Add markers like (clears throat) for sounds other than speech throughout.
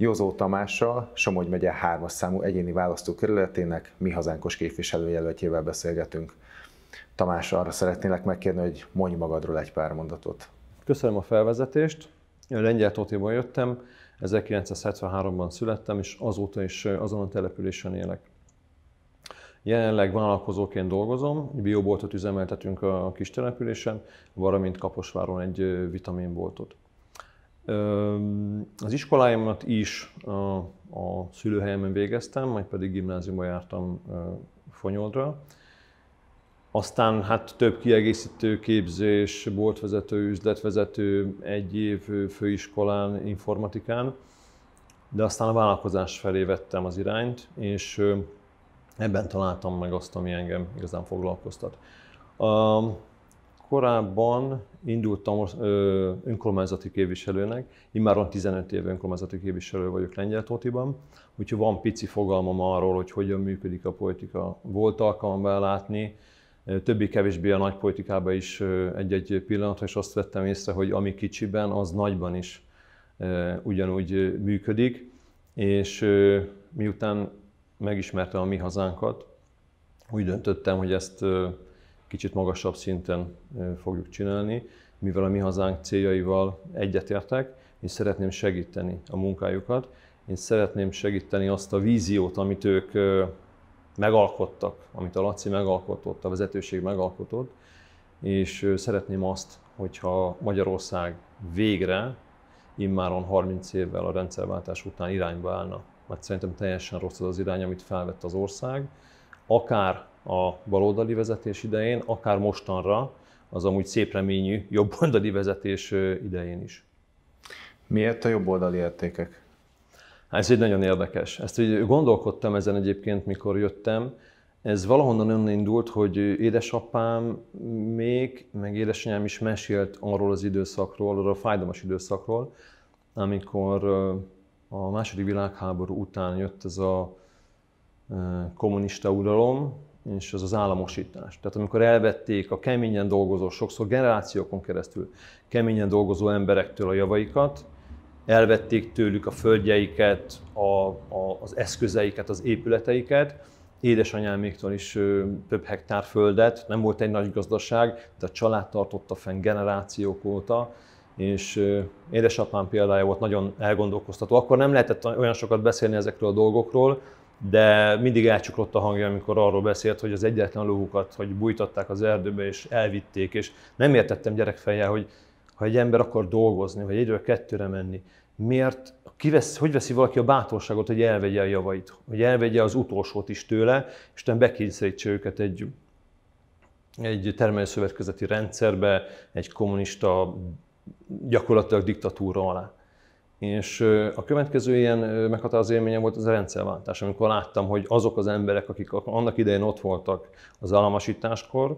Józó Tamással, Somogy megye 3 számú egyéni választókerületének mi hazánkos képviselőjelöltjével beszélgetünk. Tamás, arra szeretnélek megkérni, hogy mondj magadról egy pár mondatot. Köszönöm a felvezetést. Lengyel Tótiból jöttem, 1973-ban születtem, és azóta is azon a településen élek. Jelenleg vállalkozóként dolgozom, egy bioboltot üzemeltetünk a kis településen, valamint Kaposváron egy vitaminboltot. Az iskoláimat is a, a szülőhelyemen végeztem, majd pedig gimnáziumba jártam Fonyoldra. Aztán hát több kiegészítő képzés, boltvezető, üzletvezető, egy év főiskolán, informatikán, de aztán a vállalkozás felé vettem az irányt, és ebben találtam meg azt, ami engem igazán foglalkoztat korábban indultam önkormányzati képviselőnek, immáron 15 éve önkormányzati képviselő vagyok Lengyeltótiban, úgyhogy van pici fogalmam arról, hogy hogyan működik a politika. Volt alkalmam belátni, többi-kevésbé a nagy politikába is egy-egy pillanatra, és azt vettem észre, hogy ami kicsiben, az nagyban is ugyanúgy működik, és miután megismertem a mi hazánkat, úgy döntöttem, hogy ezt kicsit magasabb szinten fogjuk csinálni, mivel a mi hazánk céljaival egyetértek, én szeretném segíteni a munkájukat, én szeretném segíteni azt a víziót, amit ők megalkottak, amit a Laci megalkotott, a vezetőség megalkotott, és szeretném azt, hogyha Magyarország végre immáron 30 évvel a rendszerváltás után irányba állna. Mert szerintem teljesen rossz az az irány, amit felvett az ország. Akár a baloldali vezetés idején, akár mostanra, az amúgy szép reményű jobboldali vezetés idején is. Miért a jobboldali értékek? Hát ez egy nagyon érdekes. Ezt így gondolkodtam ezen egyébként, mikor jöttem. Ez valahonnan onnan indult, hogy édesapám még, meg édesanyám is mesélt arról az időszakról, arról a fájdalmas időszakról, amikor a második világháború után jött ez a kommunista uralom, és az az államosítás. Tehát amikor elvették a keményen dolgozó, sokszor generációkon keresztül keményen dolgozó emberektől a javaikat, elvették tőlük a földjeiket, a, a, az eszközeiket, az épületeiket, édesanyáméktól is több hektár földet, nem volt egy nagy gazdaság, de a család tartotta fenn generációk óta, és édesapám példája volt nagyon elgondolkoztató. Akkor nem lehetett olyan sokat beszélni ezekről a dolgokról, de mindig elcsuklott a hangja, amikor arról beszélt, hogy az egyetlen lóhukat, hogy bújtatták az erdőbe, és elvitték, és nem értettem gyerekfejjel, hogy ha egy ember akar dolgozni, vagy egyről kettőre menni, miért, ki vesz, hogy veszi valaki a bátorságot, hogy elvegye a javait, hogy elvegye az utolsót is tőle, és nem bekényszerítse őket egy, egy termelőszövetkezeti rendszerbe, egy kommunista gyakorlatilag diktatúra alá. És a következő ilyen meghatározó élményem volt az a rendszerváltás, amikor láttam, hogy azok az emberek, akik annak idején ott voltak az államosításkor,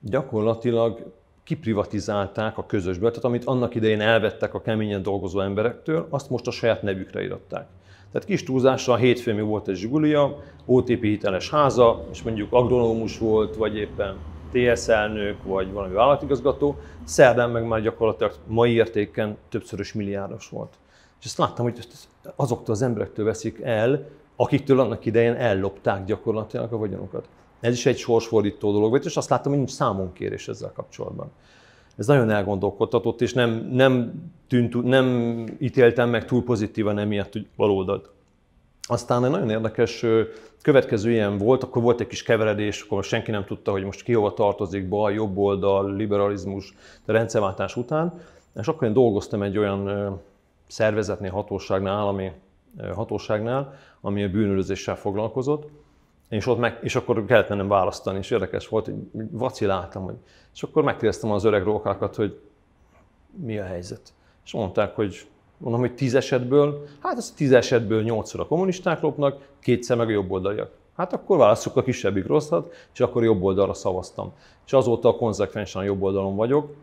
gyakorlatilag kiprivatizálták a közösből, tehát amit annak idején elvettek a keményen dolgozó emberektől, azt most a saját nevükre iratták. Tehát kis túlzásra hétfőn mi volt egy zsigulia, OTP hiteles háza, és mondjuk agronómus volt, vagy éppen TSZ elnök, vagy valami vállalatigazgató, szerdán meg már gyakorlatilag mai értéken többszörös milliárdos volt. És ezt láttam, hogy ezt azoktól az emberektől veszik el, akiktől annak idején ellopták gyakorlatilag a vagyonukat. Ez is egy sorsfordító dolog volt, és azt láttam, hogy nincs számonkérés ezzel kapcsolatban. Ez nagyon elgondolkodtatott, és nem, nem, tűnt, nem ítéltem meg túl pozitívan emiatt, hogy baloldalt aztán egy nagyon érdekes következő ilyen volt, akkor volt egy kis keveredés, akkor senki nem tudta, hogy most ki hova tartozik, bal, jobb oldal, liberalizmus, de rendszerváltás után. És akkor én dolgoztam egy olyan szervezetnél, hatóságnál, állami hatóságnál, ami a bűnözéssel foglalkozott, és, ott meg, és akkor kellett mennem választani, és érdekes volt, hogy vaciláltam, hogy, és akkor megkérdeztem az öreg rókákat, hogy mi a helyzet. És mondták, hogy mondom, hogy tíz esetből, hát ez tíz esetből nyolcszor a kommunisták lopnak, kétszer meg a oldaliak Hát akkor válasszuk a kisebbik rosszat, és akkor jobb oldalra szavaztam. És azóta konzekvensen a jobb oldalon vagyok.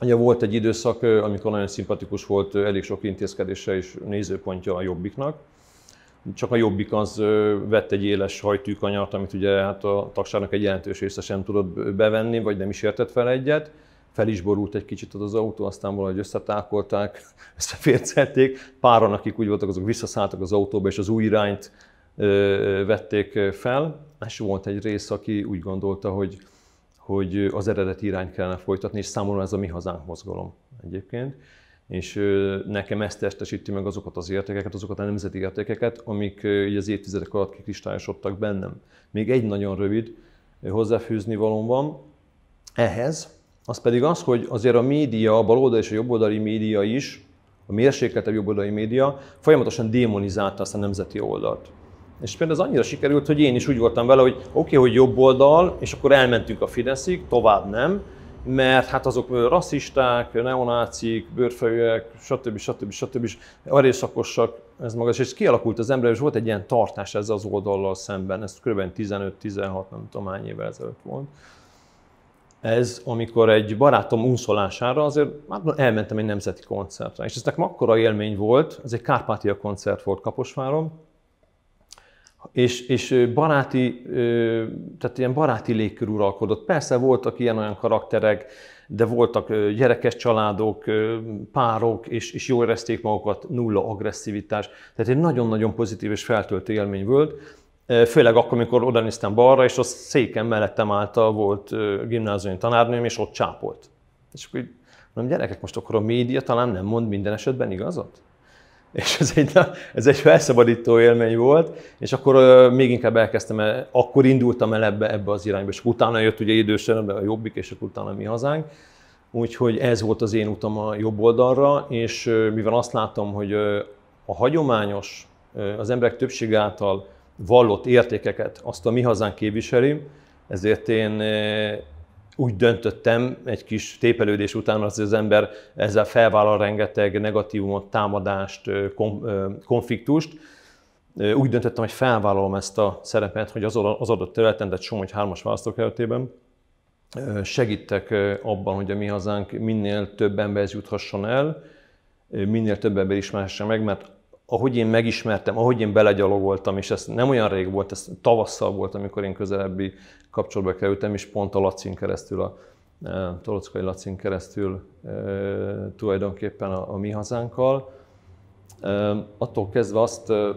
Ugye volt egy időszak, amikor nagyon szimpatikus volt elég sok intézkedése és nézőpontja a jobbiknak, csak a jobbik az vett egy éles hajtűkanyart, amit ugye hát a tagságnak egy jelentős része sem tudott bevenni, vagy nem is értett fel egyet fel is borult egy kicsit az autó, aztán valahogy összetákolták, (laughs) összefércelték. Páran, akik úgy voltak, azok visszaszálltak az autóba, és az új irányt vették fel. És volt egy rész, aki úgy gondolta, hogy, hogy az eredeti irányt kellene folytatni, és számomra ez a mi hazánk mozgalom egyébként. És nekem ezt testesíti meg azokat az értékeket, azokat a nemzeti értékeket, amik így az évtizedek alatt kikristályosodtak bennem. Még egy nagyon rövid hozzáfűzni valóm van ehhez, az pedig az, hogy azért a média, a baloldali és a jobboldali média is, a mérsékeltebb jobboldali média folyamatosan démonizálta azt a nemzeti oldalt. És például ez annyira sikerült, hogy én is úgy voltam vele, hogy oké, okay, hogy jobb oldal, és akkor elmentünk a Fideszig, tovább nem, mert hát azok rasszisták, neonácik, bőrfejűek, stb. stb. stb. stb. erőszakosak, ez maga, és kialakult az ember, és volt egy ilyen tartás ezzel az oldallal szemben, ez kb. 15-16, nem tudom hány évvel ezelőtt volt ez, amikor egy barátom unszolására azért hát elmentem egy nemzeti koncertre. És ez nekem akkora élmény volt, ez egy Kárpátia koncert volt Kaposváron, és, és baráti, tehát ilyen baráti légkör uralkodott. Persze voltak ilyen-olyan karakterek, de voltak gyerekes családok, párok, és, és jól érezték magukat, nulla agresszivitás. Tehát egy nagyon-nagyon pozitív és feltöltő élmény volt, Főleg akkor, amikor néztem balra, és a széken mellettem a volt gimnáziumi tanárnőm, és ott csápolt. És akkor így, mondom, gyerekek, most akkor a média talán nem mond minden esetben igazat? És ez egy, ez egy felszabadító élmény volt, és akkor uh, még inkább elkezdtem, el, akkor indultam el ebbe, ebbe az irányba, és utána jött ugye idősen a Jobbik, és akkor utána mi hazánk. Úgyhogy ez volt az én utam a jobb oldalra, és uh, mivel azt látom, hogy uh, a hagyományos, az emberek többség által vallott értékeket, azt a mi hazánk képviseli, ezért én eh, úgy döntöttem egy kis tépelődés után, az, az ember ezzel felvállal rengeteg negatívumot, támadást, eh, eh, konfliktust. Úgy döntöttem, hogy felvállalom ezt a szerepet, hogy az adott területen, tehát Somogy 3-as választókerületében segítek abban, hogy a mi hazánk minél több emberhez juthasson el, minél több ember ismerhesse meg, mert ahogy én megismertem, ahogy én belegyalogoltam, és ez nem olyan rég volt, ez tavasszal volt, amikor én közelebbi kapcsolatba kerültem, és pont a Lacin keresztül, a e, Tolockai Lacin keresztül e, tulajdonképpen a, a mi hazánkkal. E, attól kezdve azt, e,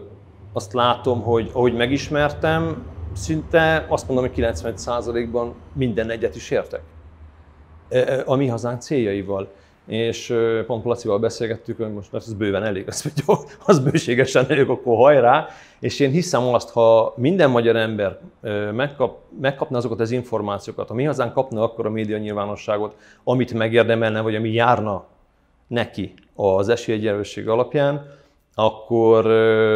azt látom, hogy ahogy megismertem, szinte azt mondom, hogy 90%-ban minden egyet is értek. E, e, a mi hazánk céljaival és pont Placival beszélgettük, hogy most ez bőven elég, az mondja, az bőségesen elég, akkor hajrá. És én hiszem azt, ha minden magyar ember megkap, megkapna azokat az információkat, ha mi hazán kapna akkor a média nyilvánosságot, amit megérdemelne, vagy ami járna neki az esélyegyenlőség alapján, akkor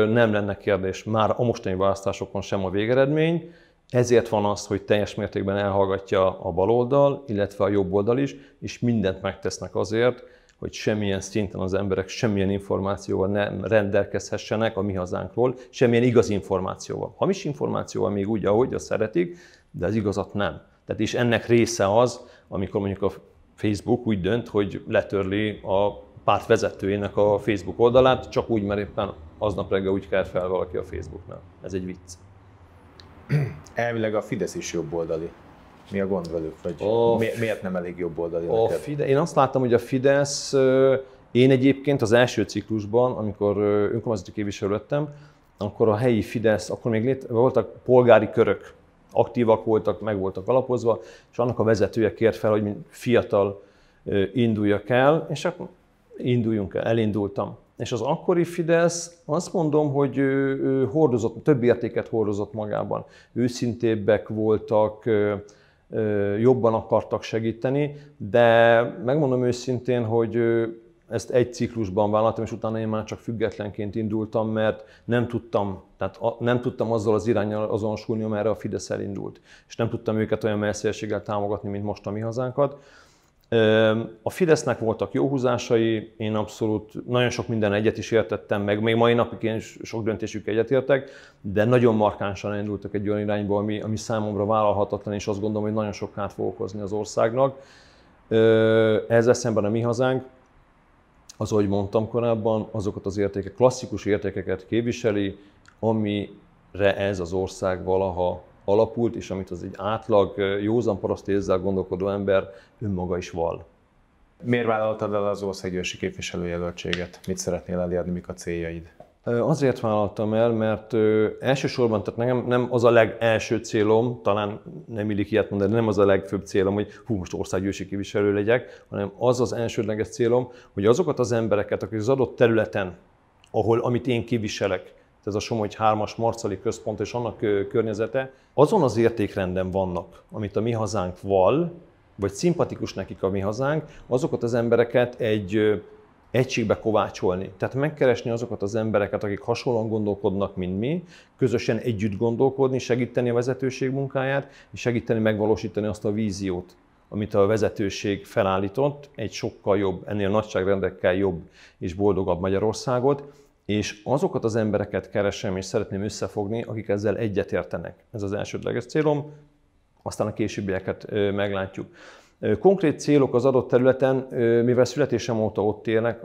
nem lenne kérdés már a mostani választásokon sem a végeredmény, ezért van az, hogy teljes mértékben elhallgatja a baloldal, illetve a jobb oldal is, és mindent megtesznek azért, hogy semmilyen szinten az emberek semmilyen információval nem rendelkezhessenek a mi hazánkról, semmilyen igaz információval. Hamis információval még úgy, ahogy azt szeretik, de az igazat nem. Tehát és ennek része az, amikor mondjuk a Facebook úgy dönt, hogy letörli a párt vezetőjének a Facebook oldalát, csak úgy, mert éppen aznap reggel úgy kell fel valaki a Facebooknál. Ez egy vicc. (clears throat) Elvileg a Fidesz is jobb oldali, Mi a gond velük? Vagy oh, mi, miért nem elég jobb oldali? neked? Fide... Én azt láttam, hogy a Fidesz, én egyébként az első ciklusban, amikor önkormányzati képviselő lettem, akkor a helyi Fidesz, akkor még lét, voltak polgári körök, aktívak voltak, meg voltak alapozva, és annak a vezetője kért fel, hogy fiatal induljak el, és akkor induljunk el, elindultam. És az akkori Fidesz azt mondom, hogy ő, ő hordozott, több értéket hordozott magában. Őszintébbek voltak, jobban akartak segíteni, de megmondom őszintén, hogy ezt egy ciklusban vállaltam, és utána én már csak függetlenként indultam, mert nem tudtam, tehát nem tudtam azzal az irányjal azonosulni, amerre a Fidesz elindult. És nem tudtam őket olyan messzélséggel támogatni, mint most a mi hazánkat. A Fidesznek voltak jó húzásai, én abszolút nagyon sok minden egyet is értettem, meg még mai napig én sok döntésük egyetértek, de nagyon markánsan indultak egy olyan irányba, ami, ami számomra vállalhatatlan, és azt gondolom, hogy nagyon sok kárt fog okozni az országnak. Ez eszemben a mi hazánk, az, ahogy mondtam korábban, azokat az értékek, klasszikus értékeket képviseli, amire ez az ország valaha alapult, és amit az egy átlag, józan paraszt érzel gondolkodó ember önmaga is val. Miért vállaltad el az országgyűlési képviselőjelöltséget? Mit szeretnél elérni, mik a céljaid? Azért vállaltam el, mert elsősorban, tehát nekem nem az a legelső célom, talán nem illik ilyet mondani, nem az a legfőbb célom, hogy hú, most országgyűlési képviselő legyek, hanem az az elsődleges célom, hogy azokat az embereket, akik az adott területen, ahol, amit én kiviselek, ez a Somogy 3-as Marcali Központ és annak környezete, azon az értékrenden vannak, amit a mi hazánk val, vagy szimpatikus nekik a mi hazánk, azokat az embereket egy egységbe kovácsolni. Tehát megkeresni azokat az embereket, akik hasonlóan gondolkodnak, mint mi, közösen együtt gondolkodni, segíteni a vezetőség munkáját, és segíteni megvalósítani azt a víziót, amit a vezetőség felállított, egy sokkal jobb, ennél nagyságrendekkel jobb és boldogabb Magyarországot, és azokat az embereket keresem és szeretném összefogni, akik ezzel egyetértenek. Ez az elsődleges célom, aztán a későbbieket meglátjuk. Konkrét célok az adott területen, mivel születésem óta ott élnek,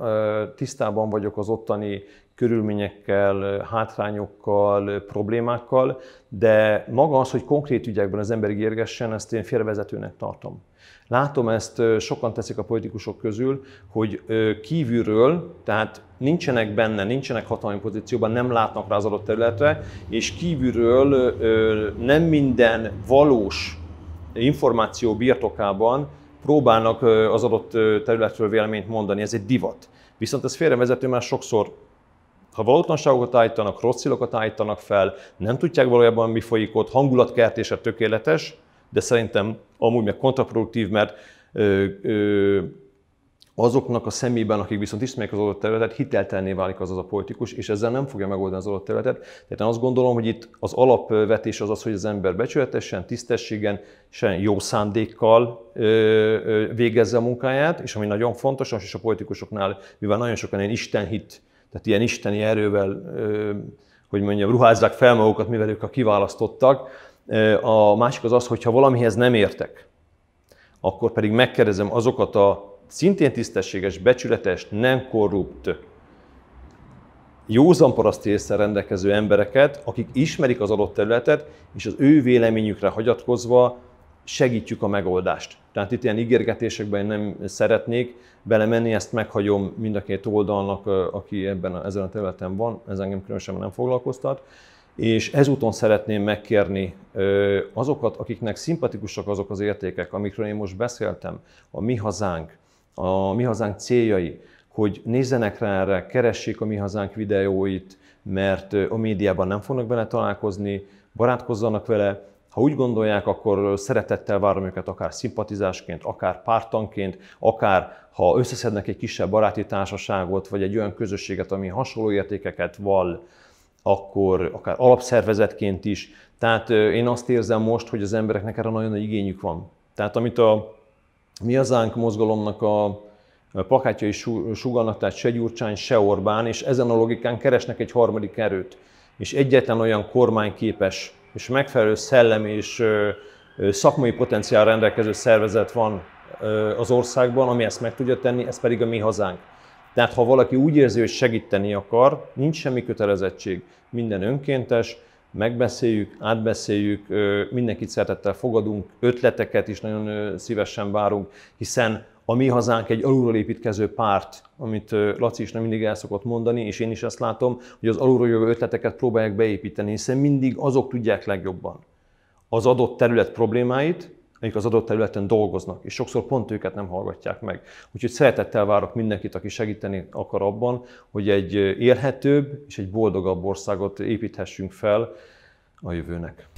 tisztában vagyok az ottani körülményekkel, hátrányokkal, problémákkal, de maga az, hogy konkrét ügyekben az ember ígérgessen, ezt én félvezetőnek tartom. Látom ezt, sokan teszik a politikusok közül, hogy kívülről, tehát nincsenek benne, nincsenek hatalmi pozícióban, nem látnak rá az adott területre, és kívülről nem minden valós információ birtokában próbálnak az adott területről véleményt mondani, ez egy divat. Viszont ez félrevezető, mert sokszor ha valótlanságokat állítanak, rossz célokat állítanak fel, nem tudják valójában mi folyik ott, hangulatkertése tökéletes, de szerintem amúgy meg kontraproduktív, mert ö, ö, azoknak a szemében, akik viszont ismerik az adott területet, hiteltelné válik az az a politikus, és ezzel nem fogja megoldani az adott területet. Tehát én azt gondolom, hogy itt az alapvetés az az, hogy az ember becsületesen, tisztességen, sem jó szándékkal ö, ö, végezze a munkáját, és ami nagyon fontos, és a politikusoknál, mivel nagyon sokan ilyen istenhit tehát ilyen isteni erővel, hogy mondjam, ruházzák fel magukat, mivel ők a kiválasztottak. A másik az az, hogyha valamihez nem értek, akkor pedig megkérdezem azokat a szintén tisztességes, becsületes, nem korrupt, józan parasztészsel rendelkező embereket, akik ismerik az adott területet, és az ő véleményükre hagyatkozva segítjük a megoldást. Tehát itt ilyen ígérgetésekben nem szeretnék belemenni, ezt meghagyom mind a két oldalnak, aki ebben a, ezen a területen van, ez engem különösen nem foglalkoztat. És ezúton szeretném megkérni azokat, akiknek szimpatikusak azok az értékek, amikről én most beszéltem, a mi hazánk, a mi hazánk céljai, hogy nézzenek rá erre, keressék a mi hazánk videóit, mert a médiában nem fognak bele találkozni, barátkozzanak vele, ha úgy gondolják, akkor szeretettel várom őket akár szimpatizásként, akár pártanként, akár ha összeszednek egy kisebb baráti társaságot, vagy egy olyan közösséget, ami hasonló értékeket val, akkor akár alapszervezetként is. Tehát én azt érzem most, hogy az embereknek erre nagyon nagy igényük van. Tehát amit a Mi Hazánk mozgalomnak a plakátjai sugalnak, tehát se Gyurcsány, se Orbán, és ezen a logikán keresnek egy harmadik erőt. És egyetlen olyan kormány képes és megfelelő szellemi és szakmai potenciál rendelkező szervezet van az országban, ami ezt meg tudja tenni, ez pedig a mi hazánk. Tehát ha valaki úgy érzi, hogy segíteni akar, nincs semmi kötelezettség, minden önkéntes, megbeszéljük, átbeszéljük, mindenkit szeretettel fogadunk, ötleteket is nagyon szívesen várunk, hiszen a mi hazánk egy alulról építkező párt, amit Laci is nem mindig el szokott mondani, és én is ezt látom, hogy az alulról jövő ötleteket próbálják beépíteni, hiszen mindig azok tudják legjobban az adott terület problémáit, amik az adott területen dolgoznak, és sokszor pont őket nem hallgatják meg. Úgyhogy szeretettel várok mindenkit, aki segíteni akar abban, hogy egy élhetőbb és egy boldogabb országot építhessünk fel a jövőnek.